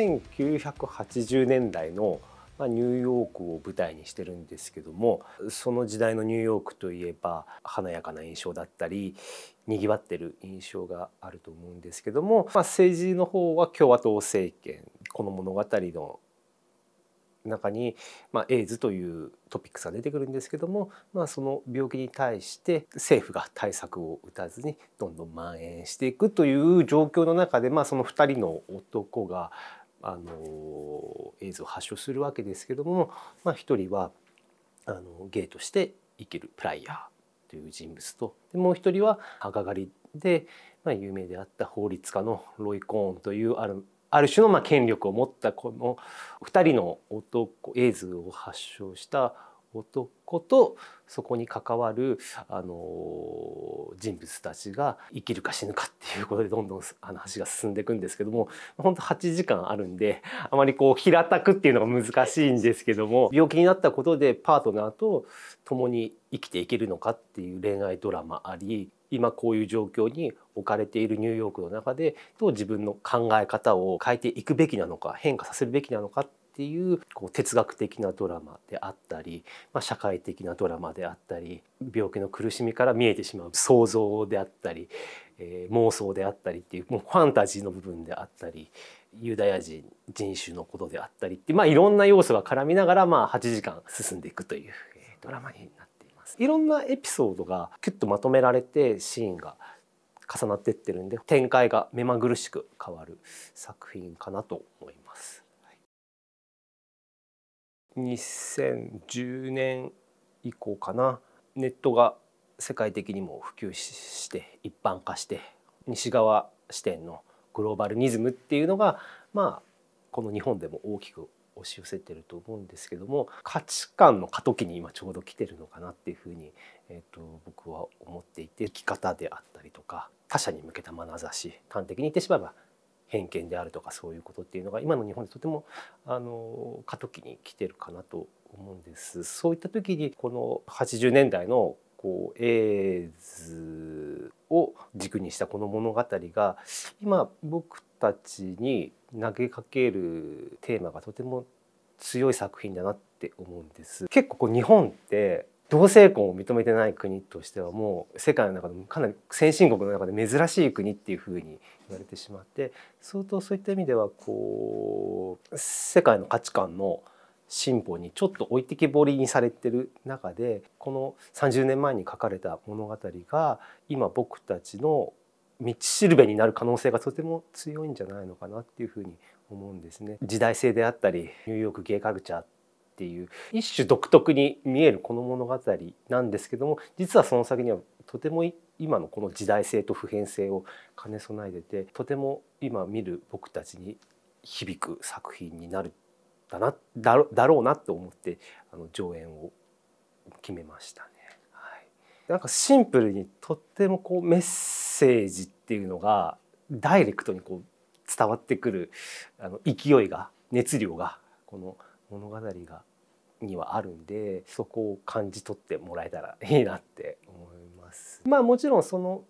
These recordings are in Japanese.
1980年代のまニューヨークを舞台にしてるんですけどもその時代のニューヨークといえば華やかな印象だったりにぎわってる印象があると思うんですけども、まあ、政治の方は共和党政権この物語の中に、まあ、エイズというトピックスが出てくるんですけども、まあ、その病気に対して政府が対策を打たずにどんどん蔓延していくという状況の中で、まあ、その2人の男があのエイズを発症するわけですけども、まあ、1人はあのゲイとして生きるプライヤーという人物とでもう1人は赤狩りで、まあ、有名であった法律家のロイ・コーンというあるある種のま権力を持ったこの2人の男エイズを発症した男とそこに関わるあの人物たちが生きるか死ぬかっていうことでどんどん話が進んでいくんですけども本当8時間あるんであまりこう平たくっていうのが難しいんですけども病気になったことでパートナーと共に生きていけるのかっていう恋愛ドラマあり今こういう状況に置かれているニューヨークの中でどう自分の考え方を変えていくべきなのか変化させるべきなのかってっていうこう哲学的なドラマであったり、まあ、社会的なドラマであったり病気の苦しみから見えてしまう想像であったり、えー、妄想であったりっていうもうファンタジーの部分であったりユダヤ人人種のことであったりって、まあ、いろんな要素が絡みながら、まあ、8時間進んでいくという、えー、ドラマになっています。いろんなエピソードがキュッとまとめられてシーンが重なってってるんで展開が目まぐるしく変わる作品かなと思います。2010年以降かなネットが世界的にも普及して一般化して西側視点のグローバルニズムっていうのがまあこの日本でも大きく押し寄せてると思うんですけども価値観の過渡期に今ちょうど来てるのかなっていうふうに、えーと、と僕は思っていて生き方であったりとか他者に向けた眼差し端的に言ってしまえば偏見であるとかそういうことっていうのが今の日本でとてもあの過渡期に来てるかなと思うんです。そういった時にこの80年代のこうエイズを軸にしたこの物語が今僕たちに投げかけるテーマがとても強い作品だなって思うんです。結構こう日本って同性婚を認めてない国としてはもう世界の中でもかなり先進国の中で珍しい国っていうふうに言われてしまって相当そういった意味ではこう世界の価値観の進歩にちょっと置いてけぼりにされてる中でこの30年前に書かれた物語が今僕たちの道しるべになる可能性がとても強いんじゃないのかなっていうふうに思うんですね。時代性であったりニューヨークゲイカルチャーっていう一種独特に見えるこの物語なんですけども実はその先にはとても今のこの時代性と普遍性を兼ね備えててとても今見る僕たちに響く作品になるだなだろうなと思ってあの上演を決めましたね。はい、なんかシンプルにとってもこうメッセージっていうのがダイレクトにこう伝わってくるあの勢いが熱量がこの「物語がにはあるんでそこを感じ取ってもらえたらいいなって思います。まあもちろんその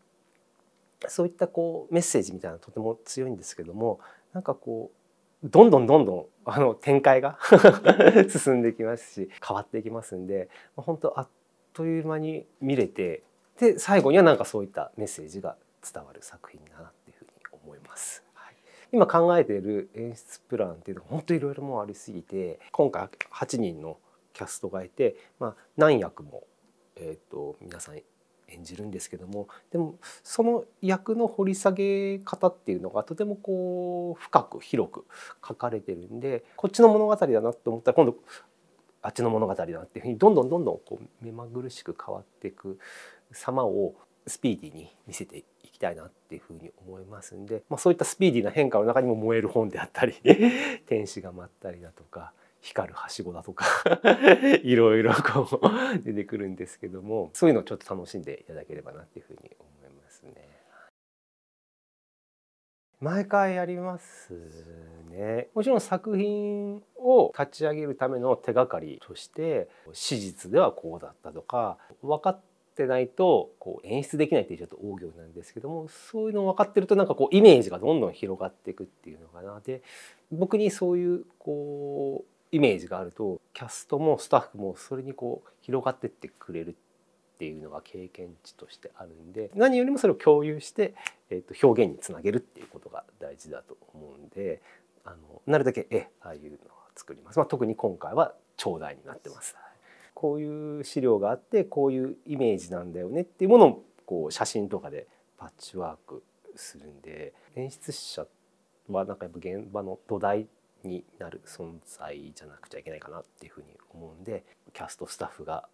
そういったこうメッセージみたいなとても強いんですけどもなんかこうどんどんどんどんあの展開が 進んでいきますし変わっていきますんで本当あっという間に見れてで最後にはなんかそういったメッセージが伝わる作品だなっていうふうに思います。今考えている演出プランっていうのが本当いろいろもうありすぎて今回8人のキャストがいて、まあ、何役も、えーと、皆さん演じるんですけどもでもその役の掘り下げ方っていうのがとてもこう深く広く書かれてるんでこっちの物語だなと思ったら今度あっちの物語だなっていうふうにどんどんどんどんこう目まぐるしく変わっていく様をスピーディーに見せていく。たいなっていうふうに思いますんで、まあ、そういったスピーディーな変化の中にも燃える本であったり 天使が舞ったりだとか光るはしごだとか いろいろこう出てくるんですけどもそういうのをちょっと楽しんでいただければなっていうふうに思いますね。毎回やりますねもちろん作品を立ち上げるための手がかりとして史実ではこうだったとか分かっってないとこう演出できないっていうちょっと大行なんですけどもそういうのを分かってるとなんかこうイメージがどんどん広がっていくっていうのかなで僕にそういうこうイメージがあるとキャストもスタッフもそれにこう広がってってくれるっていうのが経験値としてあるんで何よりもそれを共有して、えー、と表現につなげるっていうことが大事だと思うんであのなるだけえああいうのは作ります。まあ、特に今回は長題になってます。こういう資料があってこういうイメージなんだよねっていうものをこう写真とかでパッチワークするんで演出者はなんかやっぱ現場の土台になる存在じゃなくちゃいけないかなっていうふうに思うんでキャストスタッフが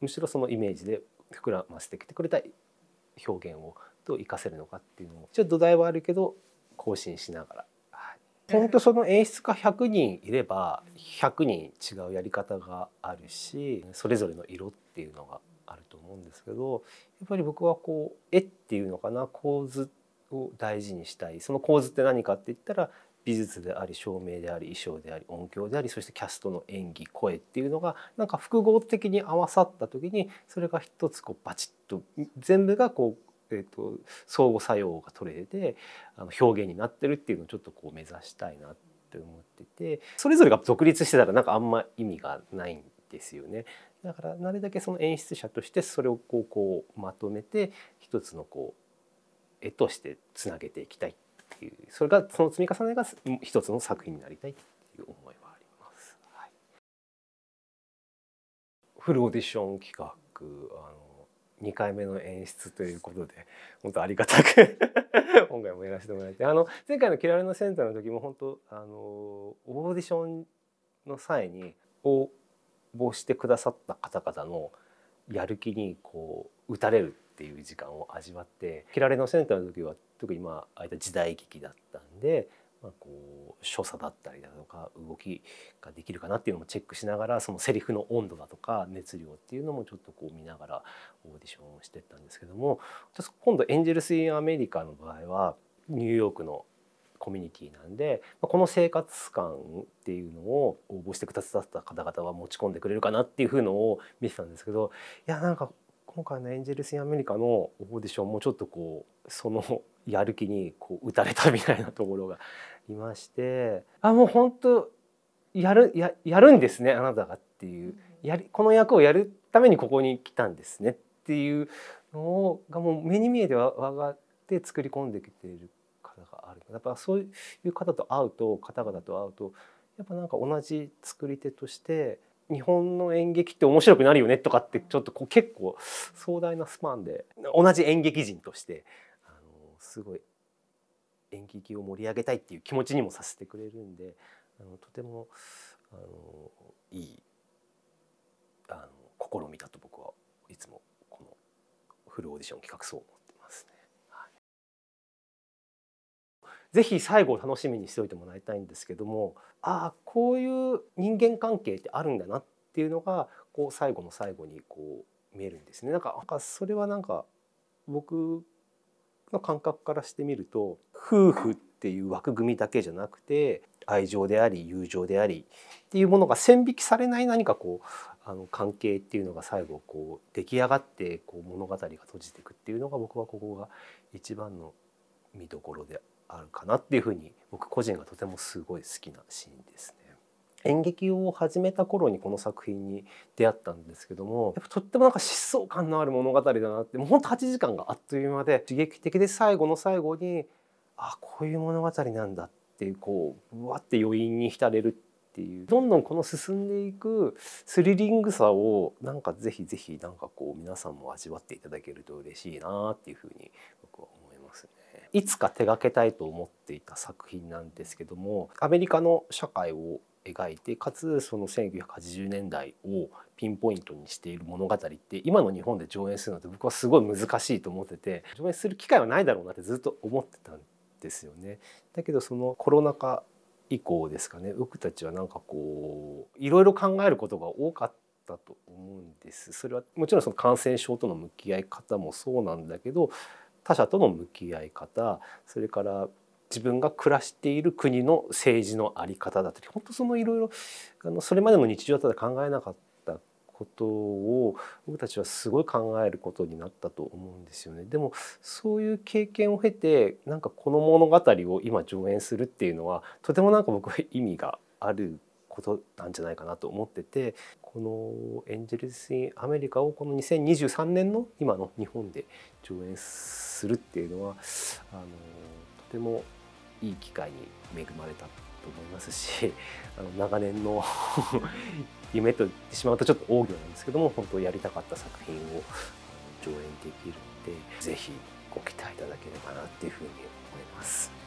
むしろそのイメージで膨らませてきてくれた表現をどう活かせるのかっていうのを一応土台はあるけど更新しながら本当その演出家100人いれば100人違うやり方があるしそれぞれの色っていうのがあると思うんですけどやっぱり僕はこう絵っていうのかな構図を大事にしたいその構図って何かって言ったら美術であり照明であり衣装であり音響でありそしてキャストの演技声っていうのがなんか複合的に合わさった時にそれが一つこうバチッと全部がこうえーと、相互作用が取れてあの表現になってるっていうのをちょっとこう目指したいなって思っててそれぞれが独立してたらなんかあんま意味がないんですよね。だからなるだけその演出者としてそれをこうこうまとめて一つのこう絵としてつなげていきたいっていうそれがその積み重ねが一つの作品になりたいっていう思いはあります。はい、フルオーディション企画あの2回目の演出ということで本当ありがたく 今回もやらせてもらってあの前回の「キラレのセンター」の時も本当あのオーディションの際に応募してくださった方々のやる気にこう打たれるっていう時間を味わって「キラレのセンター」の時は特に今ああいった時代劇だったんでまあ、こう所作だったりだとか動きができるかなっていうのもチェックしながらそのセリフの温度だとか熱量っていうのもちょっとこう見ながらオーディションをしてったんですけども今度エンジェルス・イン・アメリカの場合はニューヨークのコミュニティなんでこの生活感っていうのを応募してくださった方々は持ち込んでくれるかなっていうふうのを見てたんですけどいやなんか今回の「エンジェルス・イン・アメリカ」のオーディションもちょっとこうそのやる気にこう打たれたみたいなところがいましてあもう本当やるややるんですねあなたがっていうやりこの役をやるためにここに来たんですねっていうのがもう目に見えて分かって作り込んできている方があるやっぱそういう方と会うと方々と会うとやっぱなんか同じ作り手として日本の演劇って面白くなるよねとかってちょっとこう結構壮大なスパンで同じ演劇人としてあのすごい演劇を盛り上げたいっていう気持ちにもさせてくれるんであのとてもあのいいあの試みだと僕はいつもこのフルオーディション企画総ぜひ最後を楽しみにしておいてもらいたいんですけどもああこういう人間関係ってあるんだなっていうのがこう最後の最後にこう見えるんですね。なんかそれはなんか僕の感覚からしてみると夫婦っていう枠組みだけじゃなくて愛情であり友情でありっていうものが線引きされない何かこうあの関係っていうのが最後こう出来上がってこう物語が閉じていくっていうのが僕はここが一番の見どころであるかなっていうふうに僕個人がとてもすごい好きなシーンですね。演劇を始めた頃にこの作品に出会ったんですけどもやっぱとってもなんか疾走感のある物語だなってもうほんと8時間があっという間で刺激的で最後の最後にあこういう物語なんだっていうこうぶわって余韻に浸れるっていうどんどんこの進んでいくスリリングさをなんかぜひぜひなんかこう皆さんも味わっていただけると嬉しいなっていうふうに僕は思います。いつか手がけたいと思っていた作品なんですけどもアメリカの社会を描いてかつその1980年代をピンポイントにしている物語って今の日本で上演するのって僕はすごい難しいと思ってて上演する機会はないだろうなってずっと思ってたんですよね。だけどそのコロナ禍以降ですかね僕たちはなんかこういろいろ考えることが多かったと思うんです。それはもちろんその感染症との向き合い方もそうなんだけど他者との向き合い方それから自分が暮らしている国の政治の在り方だったり本当そのいろいろそれまでの日常だったら考えなかったことを僕たちはすごい考えることになったと思うんですよね。でもそういう経験を経てなんかこの物語を今上演するっていうのはとてもなんか僕は意味があることなんじゃないかなと思っててこの「エンジェルス・イン・アメリカ」をこの2023年の今の日本で上演するっていうのはあのとてもいい機会に恵まれたと思いますし あの長年の 夢と言ってしまうとちょっと大行なんですけども本当やりたかった作品を上演できるので是非ご期待いただければなっていうふうに思います。